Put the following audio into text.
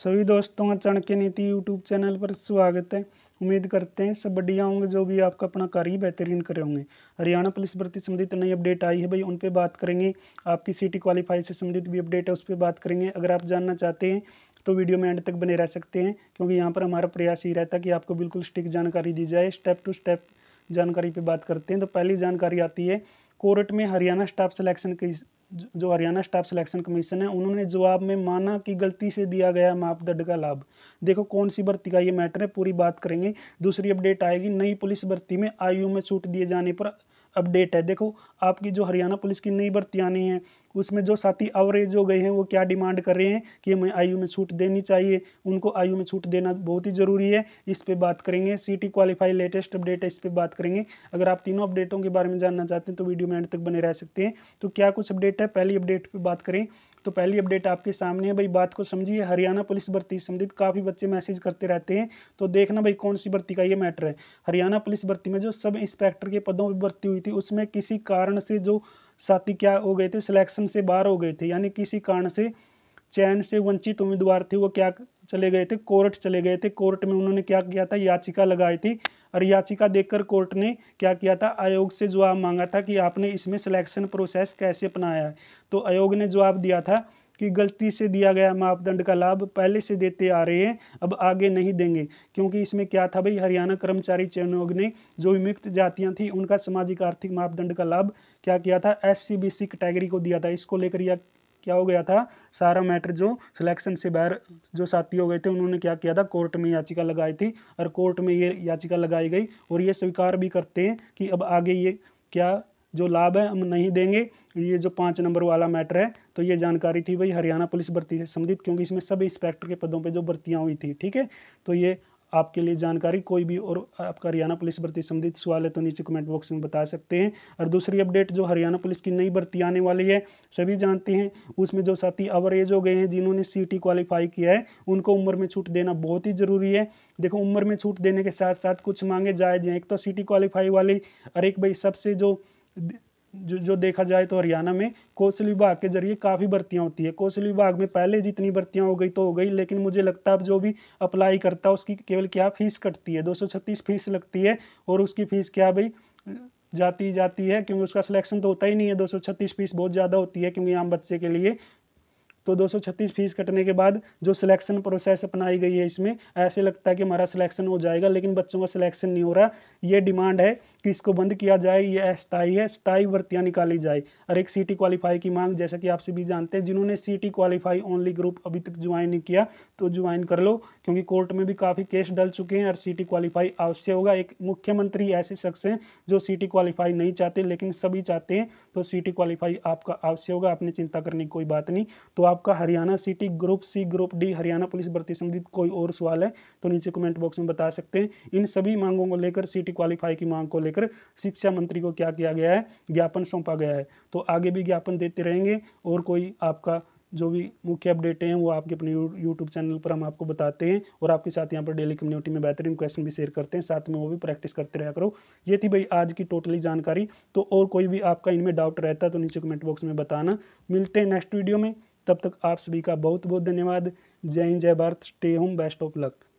सभी दोस्तों का चाणक्य नीति यूट्यूब चैनल पर स्वागत है उम्मीद करते हैं सब बढ़िया होंगे जो भी आपका अपना कार्य बेहतरीन करे होंगे हरियाणा पुलिस भर्ती संबंधित नई अपडेट आई है भाई उन पर बात करेंगे आपकी सीटी क्वालिफाई से संबंधित भी अपडेट है उस पर बात करेंगे अगर आप जानना चाहते हैं तो वीडियो में एंड तक बने रह सकते हैं क्योंकि यहाँ पर हमारा प्रयास ही रहता है कि आपको बिल्कुल स्टिक जानकारी दी जाए स्टेप टू स्टेप जानकारी पर बात करते हैं तो पहली जानकारी आती है कोर्ट में हरियाणा स्टाफ सिलेक्शन की जो हरियाणा स्टाफ सिलेक्शन कमीशन है उन्होंने जवाब में माना कि गलती से दिया गया मापदंड का लाभ देखो कौन सी भर्ती का ये मैटर है पूरी बात करेंगे दूसरी अपडेट आएगी नई पुलिस भर्ती में आयु में छूट दिए जाने पर अपडेट है देखो आपकी जो हरियाणा पुलिस की नई भर्ती आनी है उसमें जो साथी अवरेज हो गए हैं वो क्या डिमांड कर रहे हैं कि हमें आयु में छूट देनी चाहिए उनको आयु में छूट देना बहुत ही ज़रूरी है इस पर बात करेंगे सिटी क्वालिफाई लेटेस्ट अपडेट है इस पर बात करेंगे अगर आप तीनों अपडेटों के बारे में जानना चाहते हैं तो वीडियो में एंड तक बने रह सकते हैं तो क्या कुछ अपडेट है पहली अपडेट पर बात करें तो पहली अपडेट आपके सामने है भाई बात को समझिए हरियाणा पुलिस भर्ती संबंधित काफ़ी बच्चे मैसेज करते रहते हैं तो देखना भाई कौन सी भर्ती का ये मैटर है हरियाणा पुलिस भर्ती में जो सब इंस्पेक्टर के पदों पर भर्ती हुई थी उसमें किसी कारण से जो साथी क्या हो गए थे सिलेक्शन से बाहर हो गए थे यानी किसी कारण से चयन से वंचित उम्मीदवार थे वो क्या चले गए थे कोर्ट चले गए थे कोर्ट में उन्होंने क्या किया था याचिका लगाई थी और याचिका देखकर कोर्ट ने क्या किया था आयोग से जवाब मांगा था कि आपने इसमें सिलेक्शन प्रोसेस कैसे अपनाया है तो आयोग ने जवाब दिया था कि गलती से दिया गया मापदंड का लाभ पहले से देते आ रहे हैं अब आगे नहीं देंगे क्योंकि इसमें क्या था भाई हरियाणा कर्मचारी चयन आयोग ने जो विमुक्त जातियाँ थी उनका सामाजिक आर्थिक मापदंड का लाभ क्या किया था एस सी कैटेगरी को दिया था इसको लेकर यह क्या हो गया था सारा मैटर जो सिलेक्शन से बाहर जो साथी हो गए थे उन्होंने क्या किया था कोर्ट में याचिका लगाई थी और कोर्ट में ये याचिका लगाई गई और ये स्वीकार भी करते हैं कि अब आगे ये क्या जो लाभ है हम नहीं देंगे ये जो पाँच नंबर वाला मैटर है तो ये जानकारी थी भाई हरियाणा पुलिस भर्ती से संबंधित क्योंकि इसमें सब इंस्पेक्टर के पदों पर जो भर्तियाँ हुई थी ठीक है तो ये आपके लिए जानकारी कोई भी और आपका हरियाणा पुलिस भर्ती संबंधित सवाल है तो नीचे कमेंट बॉक्स में बता सकते हैं और दूसरी अपडेट जो हरियाणा पुलिस की नई भर्ती आने वाली है सभी जानते हैं उसमें जो साथी अवर एज हो गए हैं जिन्होंने सी क्वालिफाई किया है उनको उम्र में छूट देना बहुत ही ज़रूरी है देखो उम्र में छूट देने के साथ साथ कुछ मांगे जाए हैं एक तो सी क्वालिफाई वाली और एक भाई सबसे जो जो जो देखा जाए तो हरियाणा में कौशल विभाग के जरिए काफ़ी भर्तियाँ होती है कौशल विभाग में पहले जितनी भर्तियाँ हो गई तो हो गई लेकिन मुझे लगता है अब जो भी अप्लाई करता है उसकी केवल क्या फीस कटती है दो सौ छत्तीस फीस लगती है और उसकी फ़ीस क्या भाई जाती जाती है क्योंकि उसका सिलेक्शन तो होता ही नहीं है दो सौ छत्तीस फीस बहुत ज़्यादा होती है क्योंकि आम बच्चे के लिए तो दो फीस कटने के बाद जो सिलेक्शन प्रोसेस अपनाई गई है इसमें ऐसे लगता है कि हमारा सिलेक्शन हो जाएगा लेकिन बच्चों का सिलेक्शन नहीं हो रहा ये डिमांड है कि इसको बंद किया जाए ये अस्थाई है स्थायी भर्तियाँ निकाली जाए और एक सी क्वालिफाई की मांग जैसा कि आप सभी जानते हैं जिन्होंने सी क्वालिफाई ओनली ग्रुप अभी तक ज्वाइन नहीं किया तो ज्वाइन कर लो क्योंकि कोर्ट में भी काफ़ी केस डल चुके हैं और सी क्वालिफाई अवश्य होगा एक मुख्यमंत्री ऐसे शख्स हैं जो सी क्वालिफाई नहीं चाहते लेकिन सभी चाहते हैं तो सी क्वालिफाई आपका अवश्य होगा आपने चिंता करने की कोई बात नहीं तो आपका Haryana CET group C group D Haryana police भर्ती संबंधित कोई और सवाल है तो नीचे कमेंट बॉक्स में बता सकते हैं इन सभी मांगों को लेकर सिटी क्वालिफाई की मांग को लेकर शिक्षा मंत्री को क्या किया गया है ज्ञापन सौंपा गया है तो आगे भी ज्ञापन देते रहेंगे और कोई आपका जो भी मुख्य अपडेटें हैं वो आपके अपने यूट्यूब चैनल पर हम आपको बताते हैं और आपके साथ यहाँ पर डेली कम्युनिटी में बेहतरीन क्वेश्चन भी शेयर करते हैं साथ में वो भी प्रैक्टिस करते रहा करो ये थी भाई आज की टोटली जानकारी तो और कोई भी आपका इनमें डाउट रहता है तो नीचे कमेंट बॉक्स में बताना मिलते हैं नेक्स्ट वीडियो में तब तक आप सभी का बहुत बहुत धन्यवाद जय हिंद जय Bharat stay home best of luck